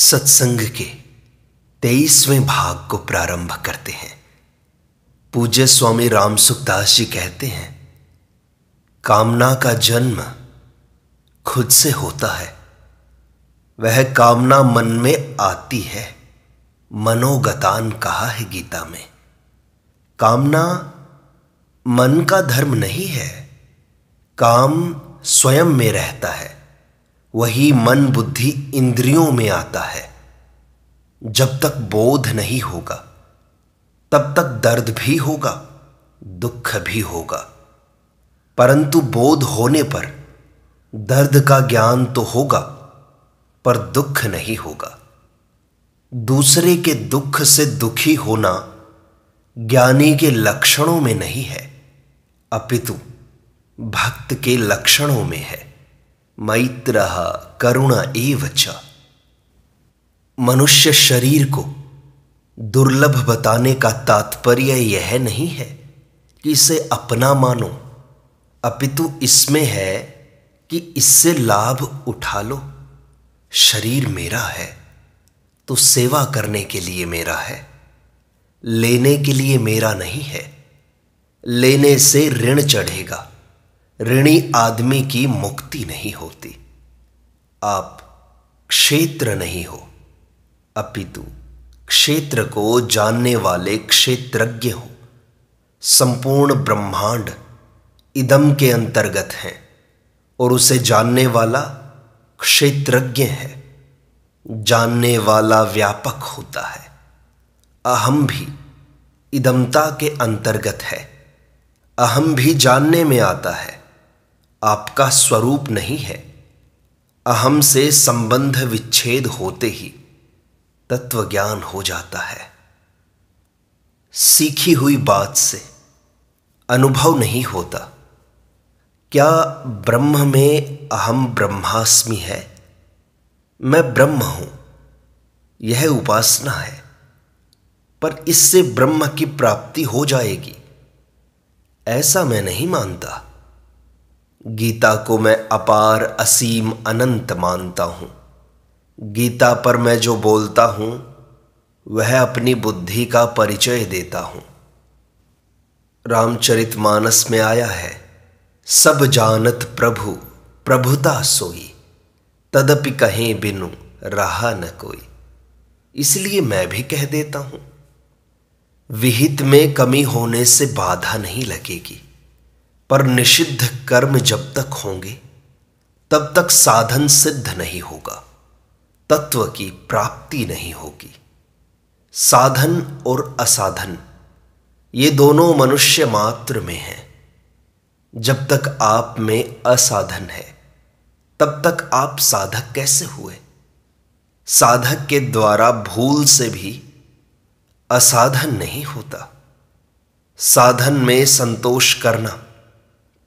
सत्संग के तेईसवें भाग को प्रारंभ करते हैं पूज्य स्वामी राम सुखदास जी कहते हैं कामना का जन्म खुद से होता है वह कामना मन में आती है मनोगतान कहा है गीता में कामना मन का धर्म नहीं है काम स्वयं में रहता है वही मन बुद्धि इंद्रियों में आता है जब तक बोध नहीं होगा तब तक दर्द भी होगा दुख भी होगा परंतु बोध होने पर दर्द का ज्ञान तो होगा पर दुख नहीं होगा दूसरे के दुख से दुखी होना ज्ञानी के लक्षणों में नहीं है अपितु भक्त के लक्षणों में है मैत्र करुण एव च मनुष्य शरीर को दुर्लभ बताने का तात्पर्य यह नहीं है कि इसे अपना मानो अपितु इसमें है कि इससे लाभ उठा लो शरीर मेरा है तो सेवा करने के लिए मेरा है लेने के लिए मेरा नहीं है लेने से ऋण चढ़ेगा ऋणी आदमी की मुक्ति नहीं होती आप क्षेत्र नहीं हो अपितु क्षेत्र को जानने वाले क्षेत्रज्ञ हो संपूर्ण ब्रह्मांड इदम के अंतर्गत है और उसे जानने वाला क्षेत्रज्ञ है जानने वाला व्यापक होता है अहम भी इदमता के अंतर्गत है अहम भी जानने में आता है आपका स्वरूप नहीं है अहम से संबंध विच्छेद होते ही तत्व ज्ञान हो जाता है सीखी हुई बात से अनुभव नहीं होता क्या ब्रह्म में अहम ब्रह्मास्मि है मैं ब्रह्म हूं यह उपासना है पर इससे ब्रह्म की प्राप्ति हो जाएगी ऐसा मैं नहीं मानता गीता को मैं अपार असीम अनंत मानता हूँ गीता पर मैं जो बोलता हूँ वह अपनी बुद्धि का परिचय देता हूँ मानस में आया है सब जानत प्रभु प्रभुता सोई तदपि कहें बिनु रहा न कोई इसलिए मैं भी कह देता हूँ विहित में कमी होने से बाधा नहीं लगेगी पर निषिद्ध कर्म जब तक होंगे तब तक साधन सिद्ध नहीं होगा तत्व की प्राप्ति नहीं होगी साधन और असाधन ये दोनों मनुष्य मात्र में हैं जब तक आप में असाधन है तब तक आप साधक कैसे हुए साधक के द्वारा भूल से भी असाधन नहीं होता साधन में संतोष करना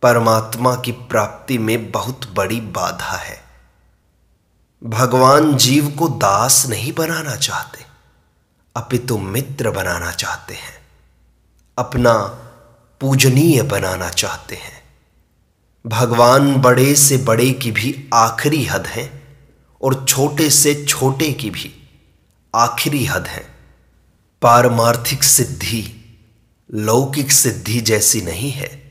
परमात्मा की प्राप्ति में बहुत बड़ी बाधा है भगवान जीव को दास नहीं बनाना चाहते अपितु मित्र बनाना चाहते हैं अपना पूजनीय बनाना चाहते हैं भगवान बड़े से बड़े की भी आखिरी हद हैं और छोटे से छोटे की भी आखिरी हद हैं पारमार्थिक सिद्धि लौकिक सिद्धि जैसी नहीं है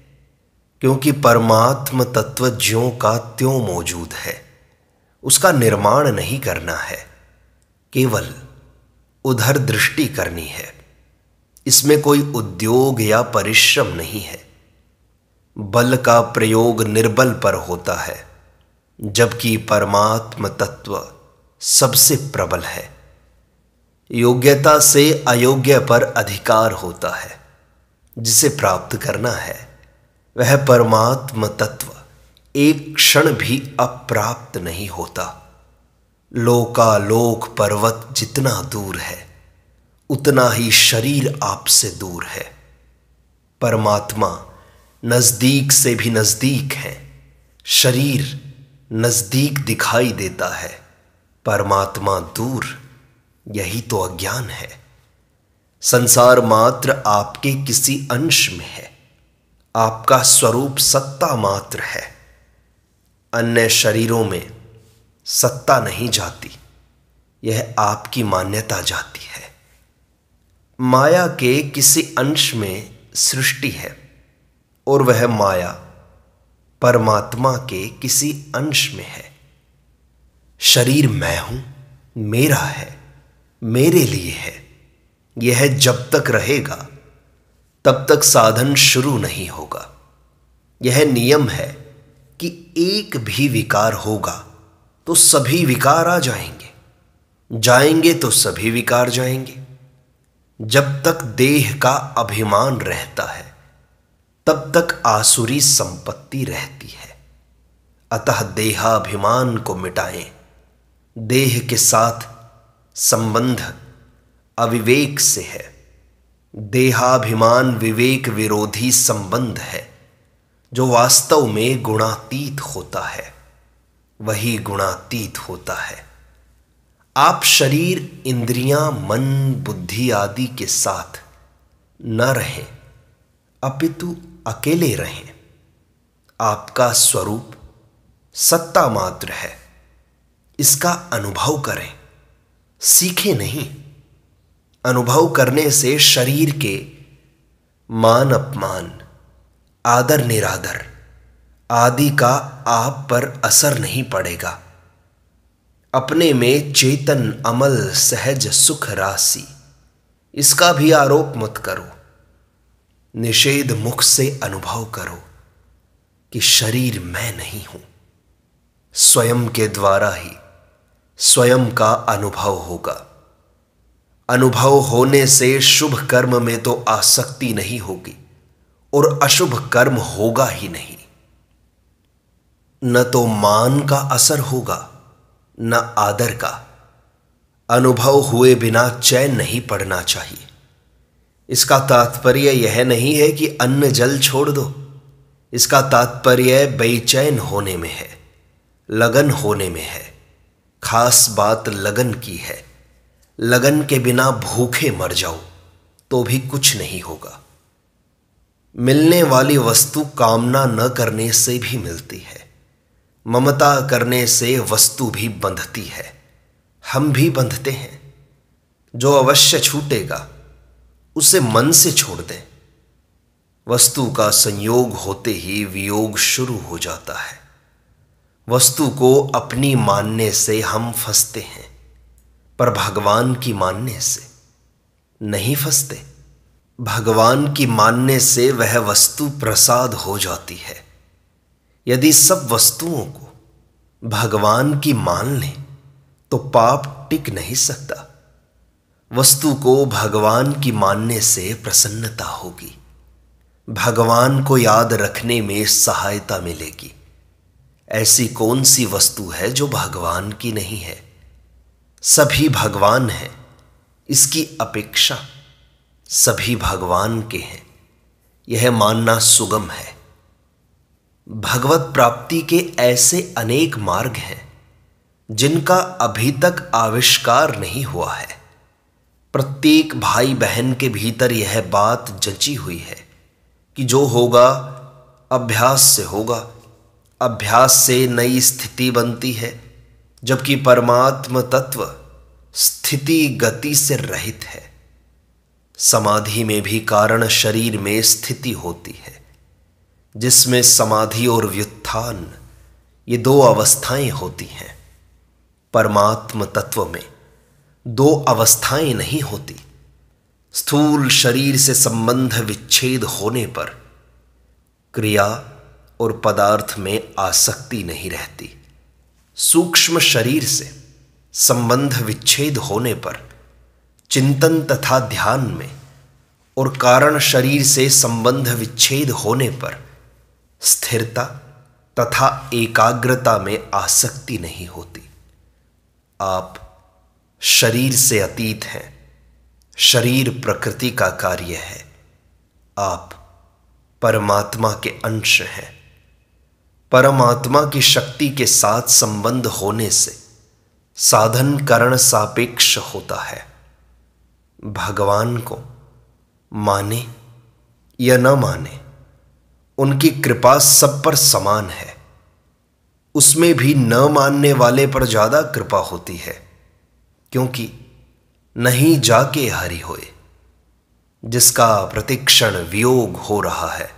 क्योंकि परमात्म तत्व ज्यों का त्यों मौजूद है उसका निर्माण नहीं करना है केवल उधर दृष्टि करनी है इसमें कोई उद्योग या परिश्रम नहीं है बल का प्रयोग निर्बल पर होता है जबकि परमात्म तत्व सबसे प्रबल है योग्यता से अयोग्य पर अधिकार होता है जिसे प्राप्त करना है वह परमात्म तत्व एक क्षण भी अप्राप्त नहीं होता लोकालोक पर्वत जितना दूर है उतना ही शरीर आपसे दूर है परमात्मा नज़दीक से भी नज़दीक है शरीर नज़दीक दिखाई देता है परमात्मा दूर यही तो अज्ञान है संसार मात्र आपके किसी अंश में है आपका स्वरूप सत्ता मात्र है अन्य शरीरों में सत्ता नहीं जाती यह आपकी मान्यता जाती है माया के किसी अंश में सृष्टि है और वह माया परमात्मा के किसी अंश में है शरीर मैं हूं मेरा है मेरे लिए है यह जब तक रहेगा तब तक साधन शुरू नहीं होगा यह नियम है कि एक भी विकार होगा तो सभी विकार आ जाएंगे जाएंगे तो सभी विकार जाएंगे जब तक देह का अभिमान रहता है तब तक आसुरी संपत्ति रहती है अतः देहाभिमान को मिटाएं देह के साथ संबंध अविवेक से है देहाभिमान विवेक विरोधी संबंध है जो वास्तव में गुणातीत होता है वही गुणातीत होता है आप शरीर इंद्रियां, मन बुद्धि आदि के साथ न रहें अपितु अकेले रहें आपका स्वरूप सत्ता मात्र है इसका अनुभव करें सीखे नहीं अनुभव करने से शरीर के मान अपमान आदर निरादर आदि का आप पर असर नहीं पड़ेगा अपने में चेतन अमल सहज सुख राशि इसका भी आरोप मत करो निषेध मुख से अनुभव करो कि शरीर मैं नहीं हूं स्वयं के द्वारा ही स्वयं का अनुभव होगा अनुभव होने से शुभ कर्म में तो आसक्ति नहीं होगी और अशुभ कर्म होगा ही नहीं न तो मान का असर होगा न आदर का अनुभव हुए बिना चैन नहीं पड़ना चाहिए इसका तात्पर्य यह नहीं है कि अन्न जल छोड़ दो इसका तात्पर्य बेचैन होने में है लगन होने में है खास बात लगन की है लगन के बिना भूखे मर जाओ तो भी कुछ नहीं होगा मिलने वाली वस्तु कामना न करने से भी मिलती है ममता करने से वस्तु भी बंधती है हम भी बंधते हैं जो अवश्य छूटेगा उसे मन से छोड़ दें वस्तु का संयोग होते ही वियोग शुरू हो जाता है वस्तु को अपनी मानने से हम फंसते हैं पर भगवान की मानने से नहीं फंसते भगवान की मानने से वह वस्तु प्रसाद हो जाती है यदि सब वस्तुओं को भगवान की मान लें तो पाप टिक नहीं सकता वस्तु को भगवान की मानने से प्रसन्नता होगी भगवान को याद रखने में सहायता मिलेगी ऐसी कौन सी वस्तु है जो भगवान की नहीं है सभी भगवान हैं इसकी अपेक्षा सभी भगवान के हैं यह मानना सुगम है भगवत प्राप्ति के ऐसे अनेक मार्ग हैं जिनका अभी तक आविष्कार नहीं हुआ है प्रत्येक भाई बहन के भीतर यह बात जची हुई है कि जो होगा अभ्यास से होगा अभ्यास से नई स्थिति बनती है जबकि परमात्म तत्व स्थिति गति से रहित है समाधि में भी कारण शरीर में स्थिति होती है जिसमें समाधि और व्युत्थान ये दो अवस्थाएं होती हैं परमात्म तत्व में दो अवस्थाएं नहीं होती स्थूल शरीर से संबंध विच्छेद होने पर क्रिया और पदार्थ में आसक्ति नहीं रहती सूक्ष्म शरीर से संबंध विच्छेद होने पर चिंतन तथा ध्यान में और कारण शरीर से संबंध विच्छेद होने पर स्थिरता तथा एकाग्रता में आसक्ति नहीं होती आप शरीर से अतीत हैं शरीर प्रकृति का कार्य है आप परमात्मा के अंश हैं परमात्मा की शक्ति के साथ संबंध होने से साधन करण सापेक्ष होता है भगवान को माने या न माने उनकी कृपा सब पर समान है उसमें भी न मानने वाले पर ज्यादा कृपा होती है क्योंकि नहीं जाके हरि होए जिसका प्रतिक्षण वियोग हो रहा है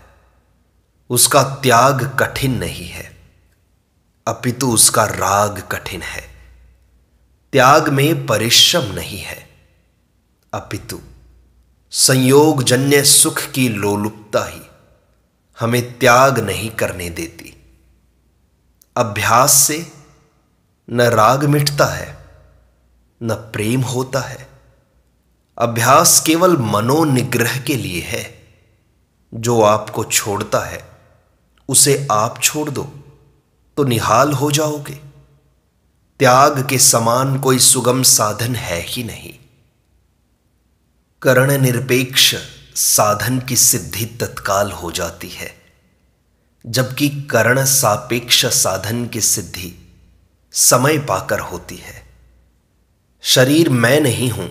उसका त्याग कठिन नहीं है अपितु उसका राग कठिन है त्याग में परिश्रम नहीं है अपितु संयोग जन्य सुख की लोलुपता ही हमें त्याग नहीं करने देती अभ्यास से न राग मिटता है न प्रेम होता है अभ्यास केवल मनोनिग्रह के लिए है जो आपको छोड़ता है उसे आप छोड़ दो तो निहाल हो जाओगे त्याग के समान कोई सुगम साधन है ही नहीं करण निरपेक्ष साधन की सिद्धि तत्काल हो जाती है जबकि करण सापेक्ष साधन की सिद्धि समय पाकर होती है शरीर मैं नहीं हूं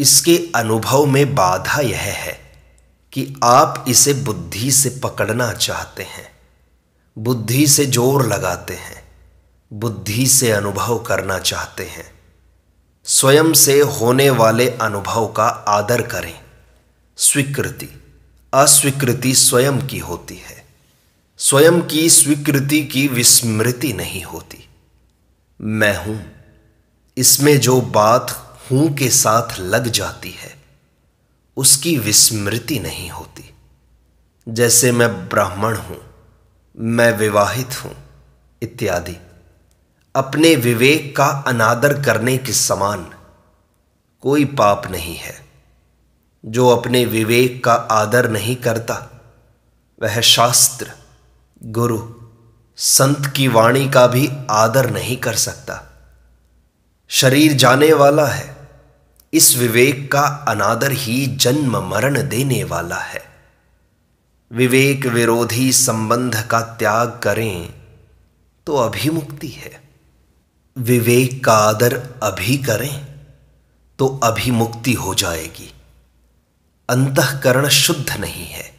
इसके अनुभव में बाधा यह है कि आप इसे बुद्धि से पकड़ना चाहते हैं बुद्धि से जोर लगाते हैं बुद्धि से अनुभव करना चाहते हैं स्वयं से होने वाले अनुभव का आदर करें स्वीकृति अस्वीकृति स्वयं की होती है स्वयं की स्वीकृति की विस्मृति नहीं होती मैं हूं इसमें जो बात हूं के साथ लग जाती है उसकी विस्मृति नहीं होती जैसे मैं ब्राह्मण हूं मैं विवाहित हूं इत्यादि अपने विवेक का अनादर करने के समान कोई पाप नहीं है जो अपने विवेक का आदर नहीं करता वह शास्त्र गुरु संत की वाणी का भी आदर नहीं कर सकता शरीर जाने वाला है इस विवेक का अनादर ही जन्म मरण देने वाला है विवेक विरोधी संबंध का त्याग करें तो अभिमुक्ति है विवेक का आदर अभी करें तो अभिमुक्ति हो जाएगी अंतकरण शुद्ध नहीं है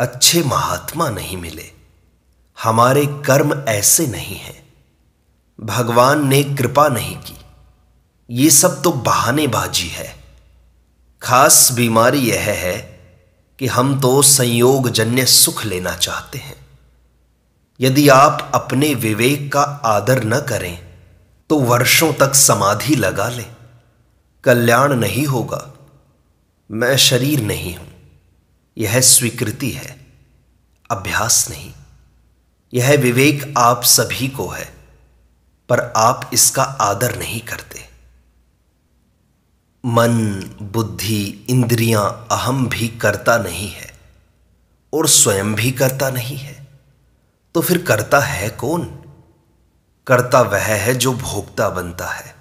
अच्छे महात्मा नहीं मिले हमारे कर्म ऐसे नहीं हैं भगवान ने कृपा नहीं की ये सब तो बहानेबाजी है खास बीमारी यह है कि हम तो संयोग जन्य सुख लेना चाहते हैं यदि आप अपने विवेक का आदर न करें तो वर्षों तक समाधि लगा लें कल्याण नहीं होगा मैं शरीर नहीं हूं यह स्वीकृति है अभ्यास नहीं यह विवेक आप सभी को है पर आप इसका आदर नहीं करते मन बुद्धि इंद्रियां अहम भी करता नहीं है और स्वयं भी करता नहीं है तो फिर करता है कौन करता वह है जो भोक्ता बनता है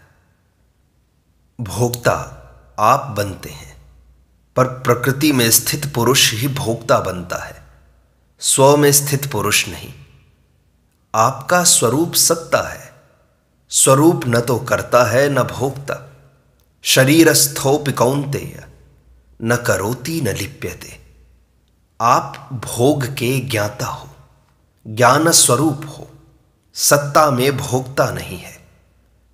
भोक्ता आप बनते हैं पर प्रकृति में स्थित पुरुष ही भोक्ता बनता है स्व में स्थित पुरुष नहीं आपका स्वरूप सत्ता है स्वरूप न तो करता है न भोक्ता शरीरस्थोपि कौंतेय न करोति न लिप्यते आप भोग के ज्ञाता हो ज्ञान स्वरूप हो सत्ता में भोगता नहीं है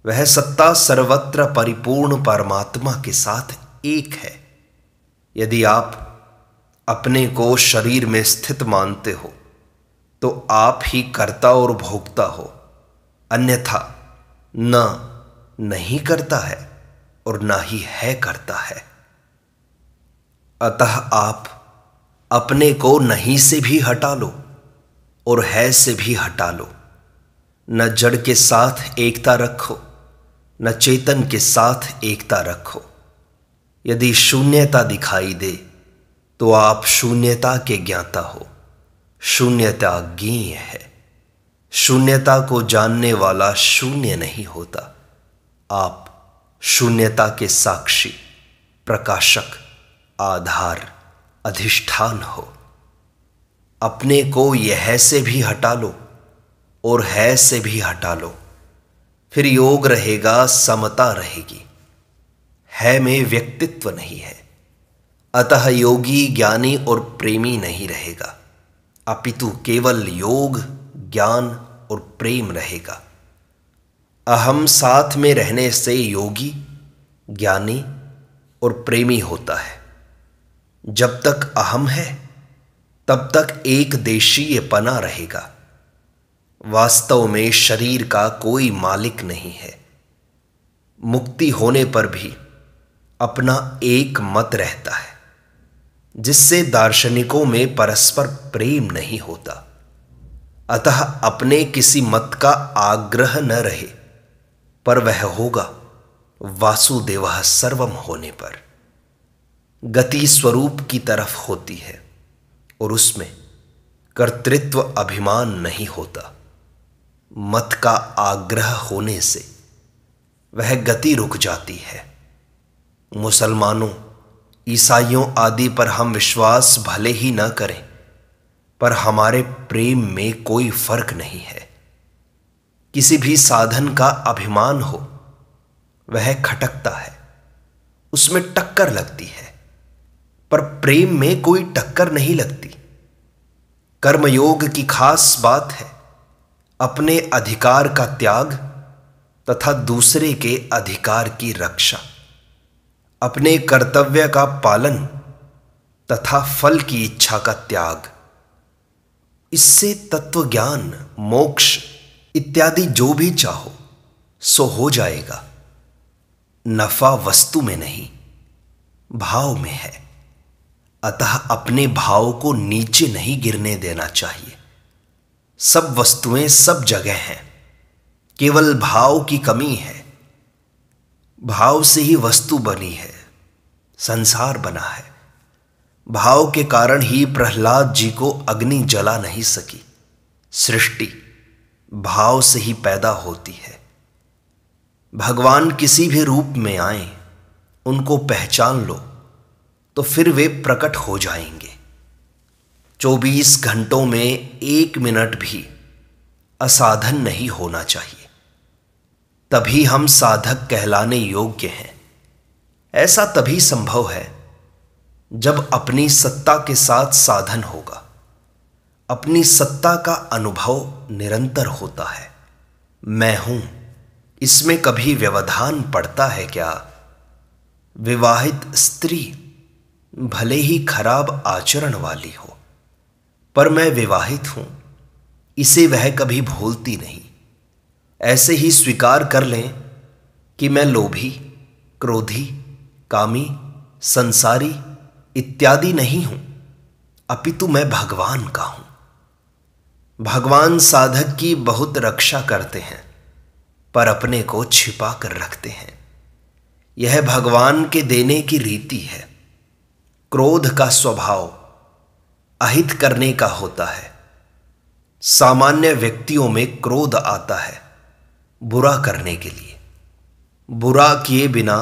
वह सत्ता सर्वत्र परिपूर्ण परमात्मा के साथ एक है यदि आप अपने को शरीर में स्थित मानते हो तो आप ही कर्ता और भोगता हो अन्यथा न नहीं करता है और ना ही है करता है अतः आप अपने को नहीं से भी हटा लो और है से भी हटा लो न जड़ के साथ एकता रखो न चेतन के साथ एकता रखो यदि शून्यता दिखाई दे तो आप शून्यता के ज्ञाता हो शून्यता ज्ञेय है शून्यता को जानने वाला शून्य नहीं होता आप शून्यता के साक्षी प्रकाशक आधार अधिष्ठान हो अपने को यह से भी हटा लो और है से भी हटा लो फिर योग रहेगा समता रहेगी है में व्यक्तित्व नहीं है अतः योगी ज्ञानी और प्रेमी नहीं रहेगा अपितु केवल योग ज्ञान और प्रेम रहेगा अहम साथ में रहने से योगी ज्ञानी और प्रेमी होता है जब तक अहम है तब तक एक देशीय पना रहेगा वास्तव में शरीर का कोई मालिक नहीं है मुक्ति होने पर भी अपना एक मत रहता है जिससे दार्शनिकों में परस्पर प्रेम नहीं होता अतः अपने किसी मत का आग्रह न रहे पर वह होगा वासुदेव सर्वम होने पर गति स्वरूप की तरफ होती है और उसमें कर्तृत्व अभिमान नहीं होता मत का आग्रह होने से वह गति रुक जाती है मुसलमानों ईसाइयों आदि पर हम विश्वास भले ही न करें पर हमारे प्रेम में कोई फर्क नहीं है किसी भी साधन का अभिमान हो वह खटकता है उसमें टक्कर लगती है पर प्रेम में कोई टक्कर नहीं लगती कर्मयोग की खास बात है अपने अधिकार का त्याग तथा दूसरे के अधिकार की रक्षा अपने कर्तव्य का पालन तथा फल की इच्छा का त्याग इससे तत्वज्ञान मोक्ष इत्यादि जो भी चाहो सो हो जाएगा नफा वस्तु में नहीं भाव में है अतः अपने भाव को नीचे नहीं गिरने देना चाहिए सब वस्तुएं सब जगह हैं केवल भाव की कमी है भाव से ही वस्तु बनी है संसार बना है भाव के कारण ही प्रहलाद जी को अग्नि जला नहीं सकी सृष्टि भाव से ही पैदा होती है भगवान किसी भी रूप में आए उनको पहचान लो तो फिर वे प्रकट हो जाएंगे 24 घंटों में एक मिनट भी असाधन नहीं होना चाहिए तभी हम साधक कहलाने योग्य हैं ऐसा तभी संभव है जब अपनी सत्ता के साथ साधन होगा अपनी सत्ता का अनुभव निरंतर होता है मैं हूं इसमें कभी व्यवधान पड़ता है क्या विवाहित स्त्री भले ही खराब आचरण वाली हो पर मैं विवाहित हूं इसे वह कभी भूलती नहीं ऐसे ही स्वीकार कर लें कि मैं लोभी क्रोधी कामी संसारी इत्यादि नहीं हूं अपितु मैं भगवान का हूं भगवान साधक की बहुत रक्षा करते हैं पर अपने को छिपा कर रखते हैं यह भगवान के देने की रीति है क्रोध का स्वभाव अहित करने का होता है सामान्य व्यक्तियों में क्रोध आता है बुरा करने के लिए बुरा किए बिना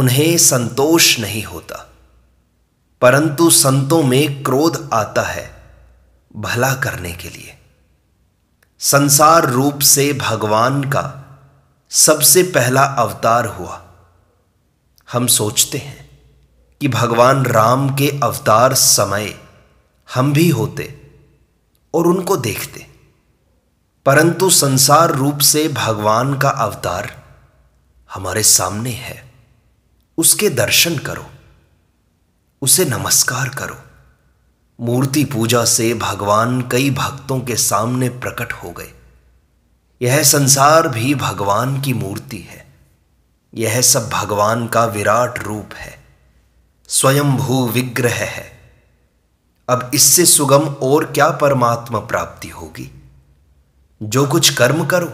उन्हें संतोष नहीं होता परंतु संतों में क्रोध आता है भला करने के लिए संसार रूप से भगवान का सबसे पहला अवतार हुआ हम सोचते हैं कि भगवान राम के अवतार समय हम भी होते और उनको देखते परंतु संसार रूप से भगवान का अवतार हमारे सामने है उसके दर्शन करो उसे नमस्कार करो मूर्ति पूजा से भगवान कई भक्तों के सामने प्रकट हो गए यह संसार भी भगवान की मूर्ति है यह सब भगवान का विराट रूप है स्वयंभू विग्रह है अब इससे सुगम और क्या परमात्मा प्राप्ति होगी जो कुछ कर्म करो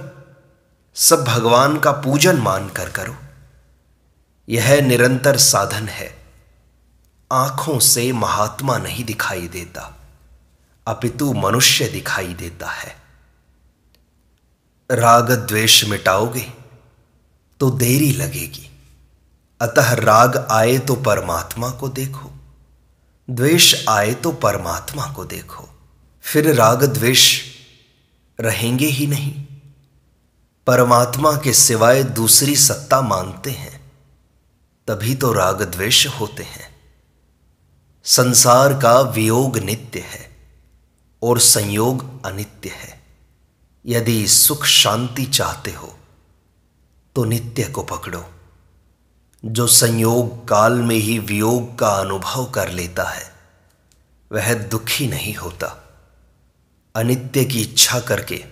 सब भगवान का पूजन मानकर करो यह निरंतर साधन है आंखों से महात्मा नहीं दिखाई देता अपितु मनुष्य दिखाई देता है राग द्वेष मिटाओगे तो देरी लगेगी अतः राग आए तो परमात्मा को देखो द्वेष आए तो परमात्मा को देखो फिर राग द्वेष रहेंगे ही नहीं परमात्मा के सिवाय दूसरी सत्ता मानते हैं तभी तो राग द्वेष होते हैं संसार का वियोग नित्य है और संयोग अनित्य है यदि सुख शांति चाहते हो तो नित्य को पकड़ो जो संयोग काल में ही वियोग का अनुभव कर लेता है वह दुखी नहीं होता अनित्य की इच्छा करके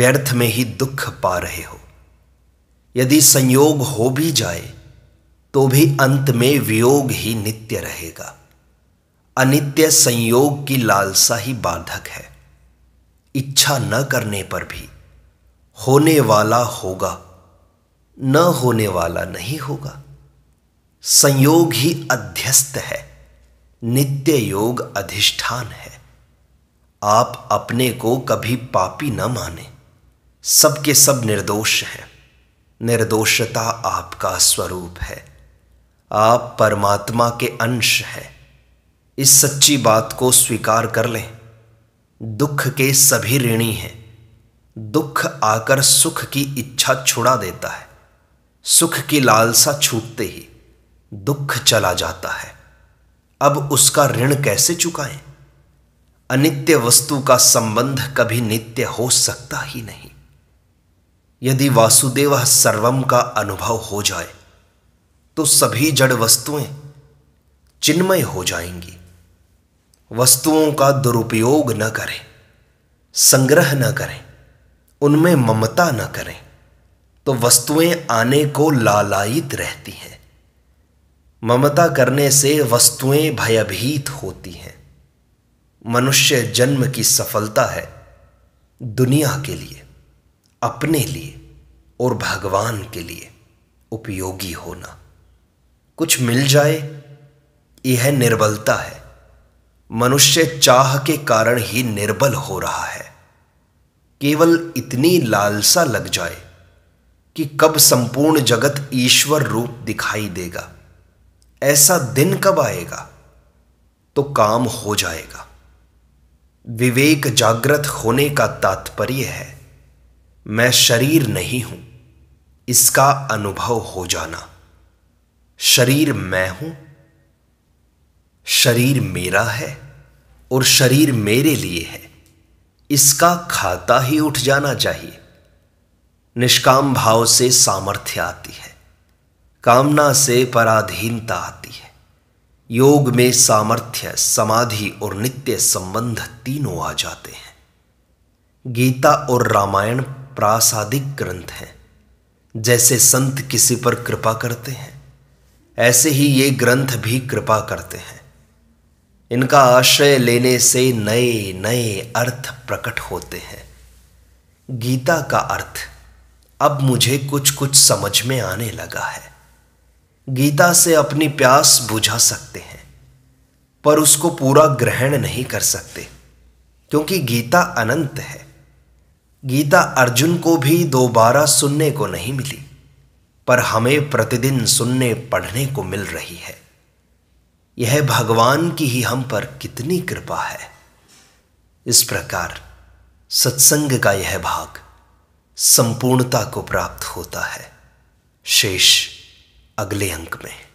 व्यर्थ में ही दुख पा रहे हो यदि संयोग हो भी जाए तो भी अंत में वियोग ही नित्य रहेगा अनित्य संयोग की लालसा ही बाधक है इच्छा न करने पर भी होने वाला होगा न होने वाला नहीं होगा संयोग ही अध्यस्त है नित्य योग अधिष्ठान है आप अपने को कभी पापी न माने सबके सब निर्दोष हैं निर्दोषता आपका स्वरूप है आप परमात्मा के अंश हैं इस सच्ची बात को स्वीकार कर लें दुख के सभी ऋणी हैं दुख आकर सुख की इच्छा छुड़ा देता है सुख की लालसा छूटते ही दुख चला जाता है अब उसका ऋण कैसे चुकाएं? अनित्य वस्तु का संबंध कभी नित्य हो सकता ही नहीं यदि वासुदेव सर्वम का अनुभव हो जाए तो सभी जड़ वस्तुएं चिन्मय हो जाएंगी वस्तुओं का दुरुपयोग न करें संग्रह न करें उनमें ममता न करें तो वस्तुएं आने को लालायित रहती हैं ममता करने से वस्तुएं भयभीत होती हैं मनुष्य जन्म की सफलता है दुनिया के लिए अपने लिए और भगवान के लिए उपयोगी होना कुछ मिल जाए यह निर्बलता है मनुष्य चाह के कारण ही निर्बल हो रहा है केवल इतनी लालसा लग जाए कि कब संपूर्ण जगत ईश्वर रूप दिखाई देगा ऐसा दिन कब आएगा तो काम हो जाएगा विवेक जागृत होने का तात्पर्य है मैं शरीर नहीं हूं इसका अनुभव हो जाना शरीर मैं हूं शरीर मेरा है और शरीर मेरे लिए है इसका खाता ही उठ जाना चाहिए निष्काम भाव से सामर्थ्य आती है कामना से पराधीनता आती है योग में सामर्थ्य समाधि और नित्य संबंध तीनों आ जाते हैं गीता और रामायण प्रासादिक ग्रंथ हैं जैसे संत किसी पर कृपा करते हैं ऐसे ही ये ग्रंथ भी कृपा करते हैं इनका आश्रय लेने से नए नए अर्थ प्रकट होते हैं गीता का अर्थ अब मुझे कुछ कुछ समझ में आने लगा है गीता से अपनी प्यास बुझा सकते हैं पर उसको पूरा ग्रहण नहीं कर सकते क्योंकि गीता अनंत है गीता अर्जुन को भी दोबारा सुनने को नहीं मिली पर हमें प्रतिदिन सुनने पढ़ने को मिल रही है यह भगवान की ही हम पर कितनी कृपा है इस प्रकार सत्संग का यह भाग संपूर्णता को प्राप्त होता है शेष अगले अंक में